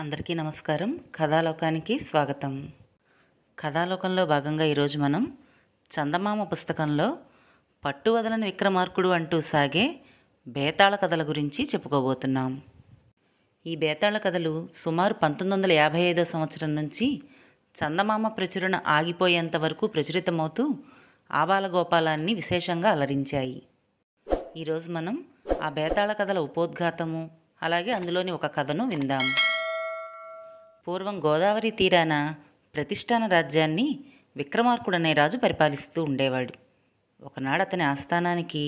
అందరికీ నమస్కారం కథాలోకానికి స్వాగతం కథాలోకంలో భాగంగా ఈరోజు మనం చందమామ పుస్తకంలో పట్టువదలని విక్రమార్కుడు అంటూ సాగే బేతాళ కథల గురించి చెప్పుకోబోతున్నాం ఈ బేతాళ కథలు సుమారు పంతొమ్మిది వందల యాభై ఐదో సంవత్సరం నుంచి చందమామ ప్రచురణ ఆగిపోయేంత వరకు ప్రచురితమవుతూ ఆబాలగోపాలాన్ని విశేషంగా అలరించాయి ఈరోజు మనం ఆ బేతాళ కథల ఉపోద్ఘాతము అలాగే అందులోని ఒక కథను విందాము పూర్వం గోదావరి తీరాన ప్రతిష్టాన రాజ్యాన్ని విక్రమార్కుడనే రాజు పరిపాలిస్తూ ఉండేవాడు ఒకనాడు అతని ఆస్థానానికి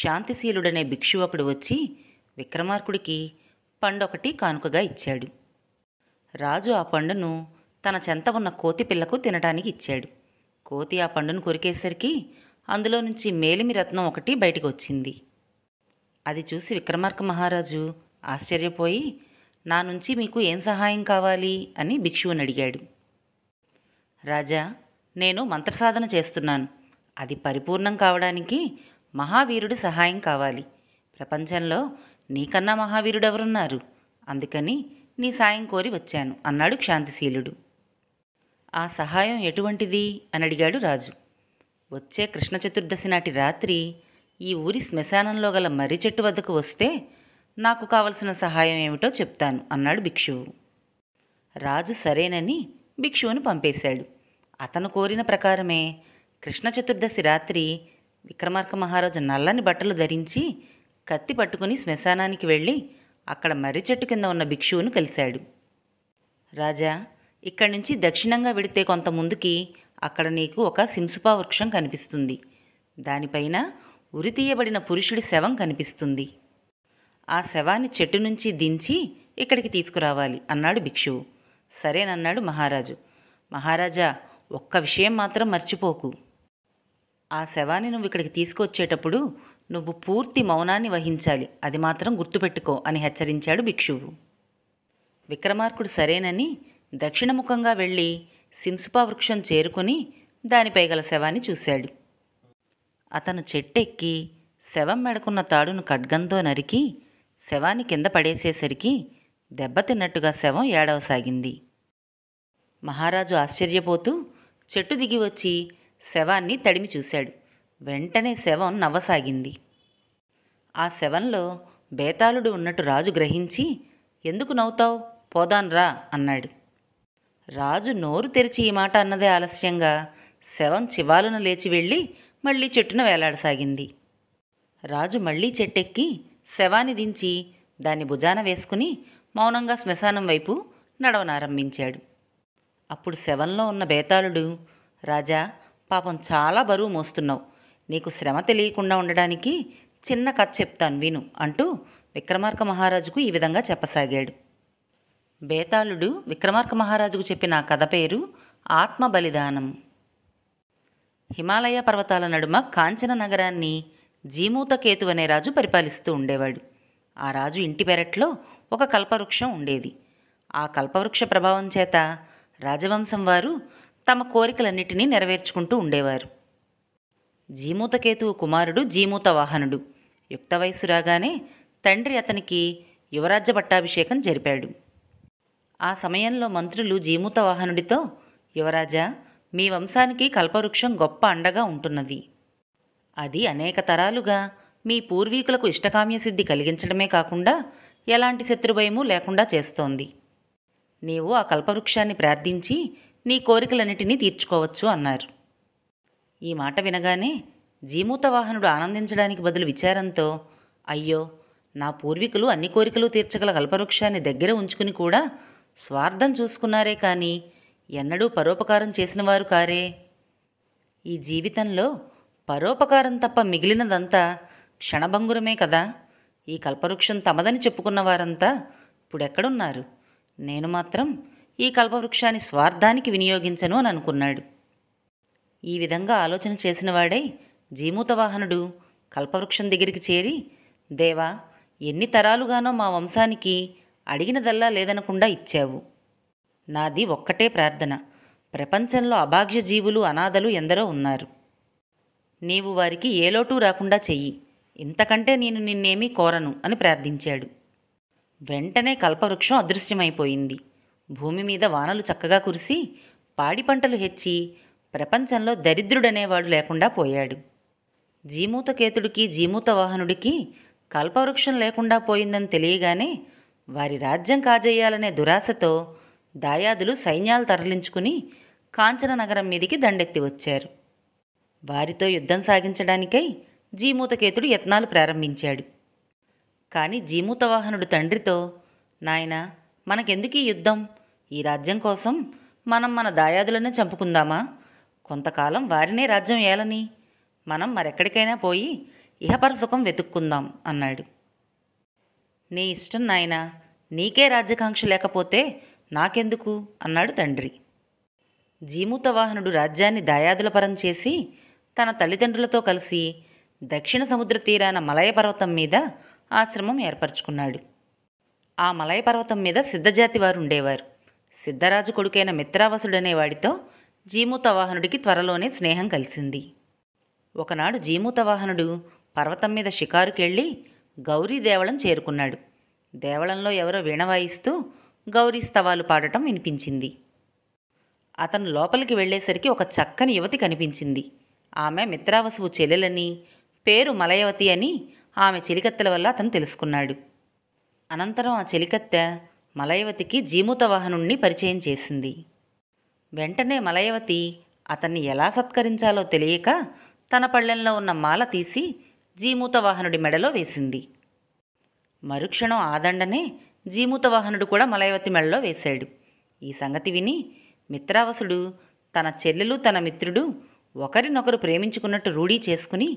శాంతిశీలుడనే ఒకడు వచ్చి విక్రమార్కుడికి పండొకటి కానుకగా ఇచ్చాడు రాజు ఆ పండును తన చెంత ఉన్న కోతి పిల్లకు తినటానికి ఇచ్చాడు కోతి ఆ పండును కొరికేసరికి అందులో నుంచి మేలిమి రత్నం ఒకటి బయటకు వచ్చింది అది చూసి విక్రమార్క మహారాజు ఆశ్చర్యపోయి నా నుంచి మీకు ఏం సహాయం కావాలి అని భిక్షువుని అడిగాడు రాజా నేను మంత్రసాధన చేస్తున్నాను అది పరిపూర్ణం కావడానికి మహావీరుడి సహాయం కావాలి ప్రపంచంలో నీకన్నా మహావీరుడెవరున్నారు అందుకని నీ సాయం కోరి వచ్చాను అన్నాడు క్షాంతిశీలుడు ఆ సహాయం ఎటువంటిది అని అడిగాడు రాజు వచ్చే కృష్ణ చతుర్దశి నాటి రాత్రి ఈ ఊరి శ్మశానంలో గల మర్రి చెట్టు వద్దకు వస్తే నాకు కావలసిన సహాయం ఏమిటో చెప్తాను అన్నాడు భిక్షువు రాజు సరేనని భిక్షువును పంపేశాడు అతను కోరిన ప్రకారమే కృష్ణ చతుర్దశి రాత్రి విక్రమార్క మహారాజు నల్లని బట్టలు ధరించి కత్తి పట్టుకుని శ్మశానానికి వెళ్ళి అక్కడ మర్రి చెట్టు కింద ఉన్న భిక్షువును కలిశాడు రాజా ఇక్కడి నుంచి దక్షిణంగా విడితే కొంత ముందుకి అక్కడ నీకు ఒక సింసుపా వృక్షం కనిపిస్తుంది దానిపైన ఉరితీయబడిన పురుషుడి శవం కనిపిస్తుంది ఆ శవాన్ని చెట్టు నుంచి దించి ఇక్కడికి తీసుకురావాలి అన్నాడు భిక్షువు సరేనన్నాడు మహారాజు మహారాజా ఒక్క విషయం మాత్రం మర్చిపోకు ఆ శవాన్ని నువ్వు ఇక్కడికి తీసుకొచ్చేటప్పుడు నువ్వు పూర్తి మౌనాన్ని వహించాలి అది మాత్రం గుర్తుపెట్టుకో అని హెచ్చరించాడు భిక్షువు విక్రమార్కుడు సరేనని దక్షిణముఖంగా వెళ్ళి సింసుపా వృక్షం చేరుకుని దానిపై గల శవాన్ని చూశాడు అతను చెట్టెక్కి శవం మెడకున్న తాడును ఖడ్గంతో నరికి శవాన్ని కింద పడేసేసరికి దెబ్బతిన్నట్టుగా శవం ఏడవసాగింది మహారాజు ఆశ్చర్యపోతూ చెట్టు దిగి వచ్చి శవాన్ని తడిమి చూశాడు వెంటనే శవం నవ్వసాగింది ఆ శవంలో బేతాళుడు ఉన్నట్టు రాజు గ్రహించి ఎందుకు నవ్వుతావు పోదాన్రా అన్నాడు రాజు నోరు తెరిచి ఈ మాట అన్నదే ఆలస్యంగా శవం చివాలున లేచి వెళ్ళి మళ్ళీ చెట్టున వేలాడసాగింది రాజు మళ్ళీ చెట్టెక్కి శవాన్ని దించి దాన్ని భుజాన వేసుకుని మౌనంగా శ్మశానం వైపు నడవనారంభించాడు అప్పుడు శవంలో ఉన్న బేతాళుడు రాజా పాపం చాలా బరువు మోస్తున్నావు నీకు శ్రమ తెలియకుండా ఉండడానికి చిన్న కథ చెప్తాను విను అంటూ విక్రమార్క మహారాజుకు ఈ విధంగా చెప్పసాగాడు బేతాళుడు విక్రమార్క మహారాజుకు చెప్పిన కథ పేరు ఆత్మ బలిదానం హిమాలయ పర్వతాల నడుమ కాంచన నగరాన్ని జీమూతకేతు అనే రాజు పరిపాలిస్తూ ఉండేవాడు ఆ రాజు ఇంటి పెరట్లో ఒక కల్పవృక్షం ఉండేది ఆ కల్పవృక్ష ప్రభావం చేత రాజవంశం వారు తమ కోరికలన్నిటినీ నెరవేర్చుకుంటూ ఉండేవారు జీమూతకేతు కుమారుడు జీమూత వాహనుడు యుక్త వయసు రాగానే తండ్రి అతనికి యువరాజ్య పట్టాభిషేకం జరిపాడు ఆ సమయంలో మంత్రులు జీమూత వాహనుడితో యువరాజా మీ వంశానికి కల్పవృక్షం గొప్ప అండగా ఉంటున్నది అది అనేక తరాలుగా మీ పూర్వీకులకు ఇష్టకామ్య సిద్ధి కలిగించడమే కాకుండా ఎలాంటి శత్రుభయమూ లేకుండా చేస్తోంది నీవు ఆ కల్పవృక్షాన్ని ప్రార్థించి నీ కోరికలన్నిటినీ తీర్చుకోవచ్చు అన్నారు ఈ మాట వినగానే జీమూత వాహనుడు ఆనందించడానికి బదులు విచారంతో అయ్యో నా పూర్వీకులు అన్ని కోరికలు తీర్చగల కల్పవృక్షాన్ని దగ్గర ఉంచుకుని కూడా స్వార్థం చూసుకున్నారే కానీ ఎన్నడూ పరోపకారం చేసిన వారు కారే ఈ జీవితంలో పరోపకారం తప్ప మిగిలినదంతా క్షణభంగురమే కదా ఈ కల్పవృక్షం తమదని చెప్పుకున్న వారంతా ఇప్పుడెక్కడున్నారు నేను మాత్రం ఈ కల్పవృక్షాన్ని స్వార్థానికి వినియోగించను అని అనుకున్నాడు ఈ విధంగా ఆలోచన చేసినవాడై జీమూతవాహనుడు కల్పవృక్షం దగ్గరికి చేరి దేవా ఎన్ని తరాలుగానో మా వంశానికి అడిగినదల్లా లేదనకుండా ఇచ్చావు నాది ఒక్కటే ప్రార్థన ప్రపంచంలో అభాగ్య జీవులు అనాథలు ఎందరో ఉన్నారు నీవు వారికి ఏ లోటు రాకుండా చెయ్యి ఇంతకంటే నేను నిన్నేమీ కోరను అని ప్రార్థించాడు వెంటనే కల్పవృక్షం అదృశ్యమైపోయింది భూమి మీద వానలు చక్కగా కురిసి పాడి పంటలు హెచ్చి ప్రపంచంలో దరిద్రుడనేవాడు లేకుండా పోయాడు జీమూతకేతుడికి జీమూత వాహనుడికి కల్పవృక్షం లేకుండా పోయిందని తెలియగానే వారి రాజ్యం కాజేయాలనే దురాశతో దాయాదులు సైన్యాలు తరలించుకుని కాంచన నగరం మీదికి దండెత్తి వచ్చారు వారితో యుద్ధం సాగించడానికై జీమూతకేతుడు యత్నాలు ప్రారంభించాడు కానీ జీమూతవాహనుడు తండ్రితో నాయన మనకెందుకు ఈ యుద్ధం ఈ రాజ్యం కోసం మనం మన దాయాదులనే చంపుకుందామా కొంతకాలం వారినే రాజ్యం ఏలని మనం మరెక్కడికైనా పోయి ఇహపర సుఖం వెతుక్కుందాం అన్నాడు నీ ఇష్టం నాయన నీకే రాజ్యాకాంక్ష లేకపోతే నాకెందుకు అన్నాడు తండ్రి జీమూతవాహనుడు రాజ్యాన్ని దాయాదుల పరం చేసి తన తల్లిదండ్రులతో కలిసి దక్షిణ సముద్ర తీరాన మలయ పర్వతం మీద ఆశ్రమం ఏర్పరచుకున్నాడు ఆ మలయ పర్వతం మీద సిద్ధజాతి వారు ఉండేవారు సిద్ధరాజు కొడుకైన మిత్రావసుడనే వాడితో జీమూతవాహనుడికి త్వరలోనే స్నేహం కలిసింది ఒకనాడు జీమూతవాహనుడు పర్వతం మీద షికారుకెళ్ళి గౌరీ దేవళం చేరుకున్నాడు దేవళంలో ఎవరో వీణ వాయిస్తూ గౌరీ స్తవాలు పాడటం వినిపించింది అతను లోపలికి వెళ్లేసరికి ఒక చక్కని యువతి కనిపించింది ఆమె మిత్రావసువు చెల్లెలని పేరు మలయవతి అని ఆమె చెలికత్తెల వల్ల అతను తెలుసుకున్నాడు అనంతరం ఆ చెలికత్తె మలయవతికి జీమూత వాహనుణ్ణి పరిచయం చేసింది వెంటనే మలయవతి అతన్ని ఎలా సత్కరించాలో తెలియక తన పళ్ళెంలో ఉన్న మాల తీసి జీమూత వాహనుడి మెడలో వేసింది మరుక్షణం ఆదండనే జీమూత వాహనుడు కూడా మలయవతి మెడలో వేశాడు ఈ సంగతి విని మిత్రావసుడు తన చెల్లెలు తన మిత్రుడు ఒకరినొకరు ప్రేమించుకున్నట్టు రూఢీ చేసుకుని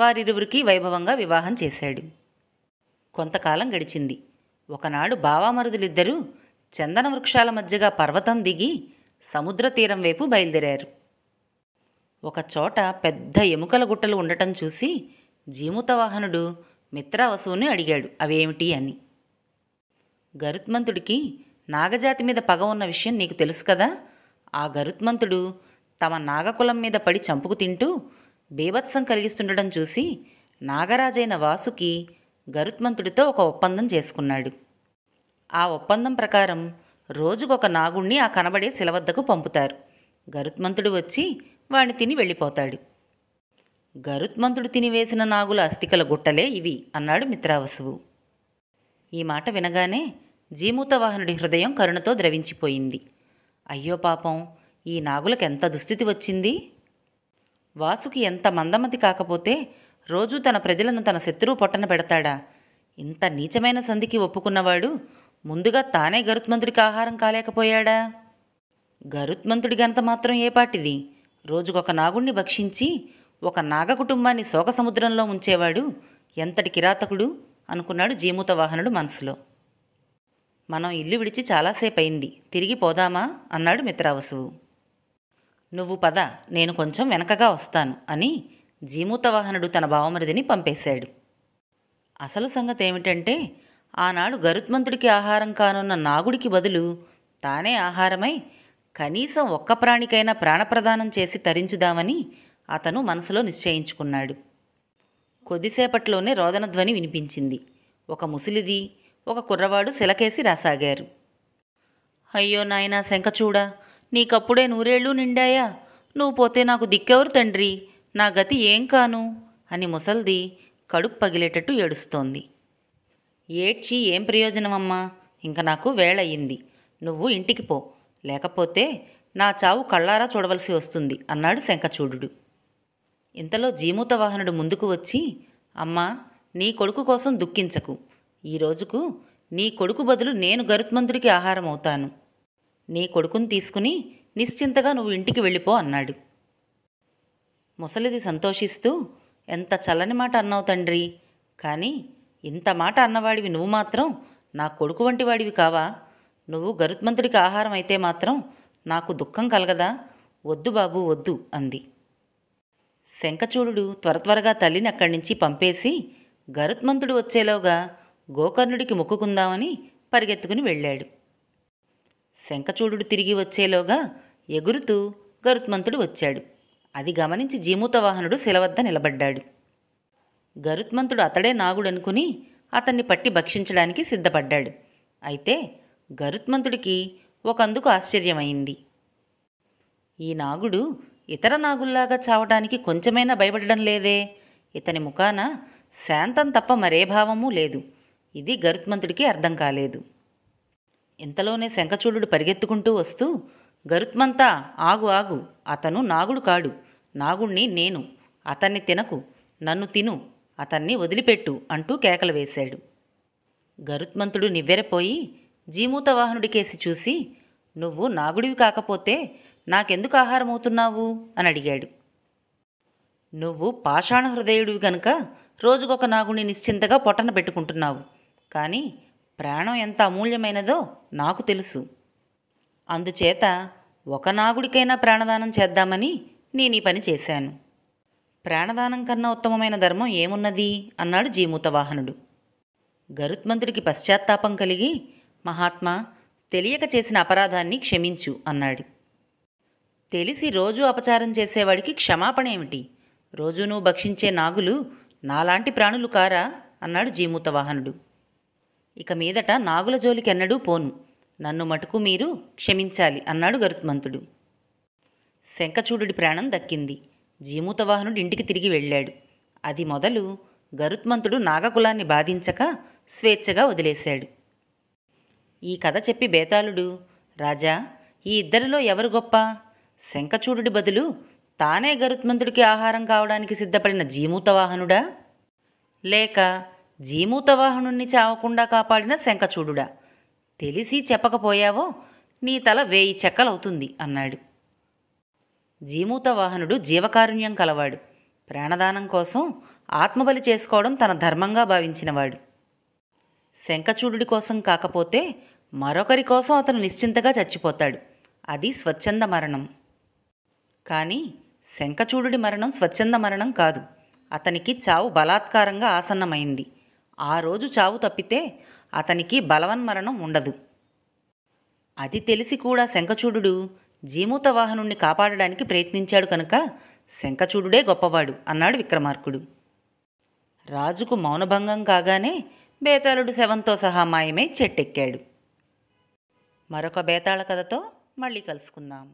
వారిరువురికి వైభవంగా వివాహం చేశాడు కొంతకాలం గడిచింది ఒకనాడు బావామరుదులిద్దరూ చందన వృక్షాల మధ్యగా పర్వతం దిగి సముద్ర తీరం వైపు బయలుదేరారు ఒక చోట పెద్ద ఎముకల గుట్టలు ఉండటం చూసి జీముతవాహనుడు మిత్రావసువుని అడిగాడు అవేమిటి అని గరుత్మంతుడికి నాగజాతి మీద పగ ఉన్న విషయం నీకు తెలుసు కదా ఆ గరుత్మంతుడు తమ నాగకులం మీద పడి చంపుకు తింటూ బీభత్సం కలిగిస్తుండడం చూసి నాగరాజైన వాసుకి గరుత్మంతుడితో ఒక ఒప్పందం చేసుకున్నాడు ఆ ఒప్పందం ప్రకారం రోజుకొక నాగుణ్ణి ఆ కనబడే శిలవద్దకు పంపుతారు గరుత్మంతుడు వచ్చి వాణ్ణి తిని వెళ్ళిపోతాడు గరుత్మంతుడు తినివేసిన నాగుల అస్థికల గుట్టలే ఇవి అన్నాడు మిత్రావసువు ఈ మాట వినగానే జీమూతవాహనుడి హృదయం కరుణతో ద్రవించిపోయింది అయ్యో పాపం ఈ నాగులకు ఎంత దుస్థితి వచ్చింది వాసుకి ఎంత మందమతి కాకపోతే రోజు తన ప్రజలను తన శత్రువు పొట్టన పెడతాడా ఇంత నీచమైన సంధికి ఒప్పుకున్నవాడు ముందుగా తానే గరుత్మంతుడికి ఆహారం కాలేకపోయాడా గరుత్మంతుడి గంత మాత్రం ఏపాటిది రోజుకొక నాగుణ్ణి భక్షించి ఒక నాగ కుటుంబాన్ని శోక సముద్రంలో ఉంచేవాడు ఎంతటి కిరాతకుడు అనుకున్నాడు జీమూత వాహనుడు మనసులో మనం ఇల్లు విడిచి చాలాసేపు అయింది తిరిగి పోదామా అన్నాడు మిత్రావసువు నువ్వు పద నేను కొంచెం వెనకగా వస్తాను అని జీమూతవాహనుడు తన భావమరిదిని పంపేశాడు అసలు సంగతి ఏమిటంటే ఆనాడు గరుత్మంతుడికి ఆహారం కానున్న నాగుడికి బదులు తానే ఆహారమై కనీసం ఒక్క ప్రాణికైనా ప్రాణప్రదానం చేసి తరించుదామని అతను మనసులో నిశ్చయించుకున్నాడు కొద్దిసేపట్లోనే రోదనధ్వని వినిపించింది ఒక ముసిలిది ఒక కుర్రవాడు శిలకేసి రాసాగారు అయ్యో నాయనా శంఖచూడా నీకప్పుడే నూరేళ్ళు నిండాయా నువ్వు పోతే నాకు దిక్కెవరు తండ్రి నా గతి ఏం కాను అని ముసల్ది కడుపు పగిలేటట్టు ఏడుస్తోంది ఏడ్చి ఏం ప్రయోజనమమ్మా ఇంక నాకు వేళయింది నువ్వు ఇంటికి పో లేకపోతే నా చావు కళ్ళారా చూడవలసి వస్తుంది అన్నాడు శంఖచూడు ఇంతలో జీమూత వాహనుడు ముందుకు వచ్చి అమ్మా నీ కొడుకు కోసం దుఃఖించకు ఈ రోజుకు నీ కొడుకు బదులు నేను గరుత్మంతుడికి ఆహారం అవుతాను నీ కొడుకుని తీసుకుని నిశ్చింతగా నువ్వు ఇంటికి వెళ్ళిపో అన్నాడు ముసలిది సంతోషిస్తూ ఎంత చల్లని మాట అన్నావు తండ్రి కానీ ఇంత మాట అన్నవాడివి నువ్వు మాత్రం నా కొడుకు వంటి వాడివి కావా నువ్వు గరుత్మంతుడికి ఆహారం అయితే మాత్రం నాకు దుఃఖం కలగదా వద్దు బాబు వద్దు అంది శంఖచూడు త్వర త్వరగా తల్లిని అక్కడి నుంచి పంపేసి గరుత్మంతుడు వచ్చేలోగా గోకర్ణుడికి మొక్కుకుందామని పరిగెత్తుకుని వెళ్ళాడు శంఖచూడు తిరిగి వచ్చేలోగా ఎగురుతూ గరుత్మంతుడు వచ్చాడు అది గమనించి జీమూతవాహనుడు శిలవద్ద నిలబడ్డాడు గరుత్మంతుడు అతడే నాగుడనుకుని అతన్ని పట్టి భక్షించడానికి సిద్ధపడ్డాడు అయితే గరుత్మంతుడికి ఒకందుకు ఆశ్చర్యమైంది ఈ నాగుడు ఇతర నాగుల్లాగా చావటానికి కొంచెమైనా భయపడడం లేదే ఇతని ముఖాన శాంతం తప్ప మరే భావమూ లేదు ఇది గరుత్మంతుడికి అర్థం కాలేదు ఇంతలోనే శంఖచూడు పరిగెత్తుకుంటూ వస్తూ గరుత్మంతా ఆగు ఆగు అతను నాగుడు కాడు నాగుణ్ణి నేను అతన్ని తినకు నన్ను తిను అతన్ని వదిలిపెట్టు అంటూ కేకలు వేశాడు గరుత్మంతుడు నివ్వెరపోయి జీమూతవాహనుడికేసి చూసి నువ్వు నాగుడివి కాకపోతే నాకెందుకు ఆహారమవుతున్నావు అని అడిగాడు నువ్వు పాషాణ హృదయుడివి గనుక రోజుకొక నాగుణ్ణి నిశ్చింతగా పొట్టన పెట్టుకుంటున్నావు కానీ ప్రాణం ఎంత అమూల్యమైనదో నాకు తెలుసు అందుచేత ఒక నాగుడికైనా ప్రాణదానం చేద్దామని నేను ఈ పని చేశాను ప్రాణదానం కన్నా ఉత్తమమైన ధర్మం ఏమున్నది అన్నాడు జీమూతవాహనుడు గరుత్మంతుడికి పశ్చాత్తాపం కలిగి మహాత్మా తెలియక చేసిన అపరాధాన్ని క్షమించు అన్నాడు తెలిసి రోజూ అపచారం చేసేవాడికి క్షమాపణ ఏమిటి రోజూ నువ్వు భక్షించే నాగులు నాలాంటి ప్రాణులు కారా అన్నాడు జీమూతవాహనుడు ఇక మీదట నాగుల జోలికి ఎన్నడూ పోను నన్ను మటుకు మీరు క్షమించాలి అన్నాడు గరుత్మంతుడు శంఖచూడు ప్రాణం దక్కింది జీమూతవాహనుడి ఇంటికి తిరిగి వెళ్ళాడు అది మొదలు గరుత్మంతుడు నాగకులాన్ని బాధించక స్వేచ్ఛగా వదిలేశాడు ఈ కథ చెప్పి బేతాళుడు రాజా ఈ ఇద్దరిలో ఎవరు గొప్ప శంఖచూడు బదులు తానే గరుత్మంతుడికి ఆహారం కావడానికి సిద్ధపడిన జీమూతవాహనుడా లేక జీమూతవాహనుణ్ణి చావకుండా కాపాడిన శంఖచూడుడా తెలిసి చెప్పకపోయావో నీ తల వేయి చెక్కలవుతుంది అన్నాడు జీమూతవాహనుడు జీవకారుణ్యం కలవాడు ప్రాణదానం కోసం ఆత్మబలి చేసుకోవడం తన ధర్మంగా భావించినవాడు శంఖచూడు కోసం కాకపోతే మరొకరి కోసం అతను నిశ్చింతగా చచ్చిపోతాడు అది స్వచ్ఛంద మరణం కానీ శంఖచూడు మరణం స్వచ్ఛంద మరణం కాదు అతనికి చావు బలాత్కారంగా ఆసన్నమైంది ఆ రోజు చావు తప్పితే అతనికి బలవన్మరణం ఉండదు అది తెలిసి కూడా శంఖచూడు జీమూతవాహనుణ్ణి కాపాడడానికి ప్రయత్నించాడు కనుక శంఖచూడుడే గొప్పవాడు అన్నాడు విక్రమార్కుడు రాజుకు మౌనభంగం కాగానే బేతాళుడు శవంతో సహా మాయమై చెట్టెక్కాడు మరొక బేతాళ కథతో మళ్ళీ కలుసుకుందాం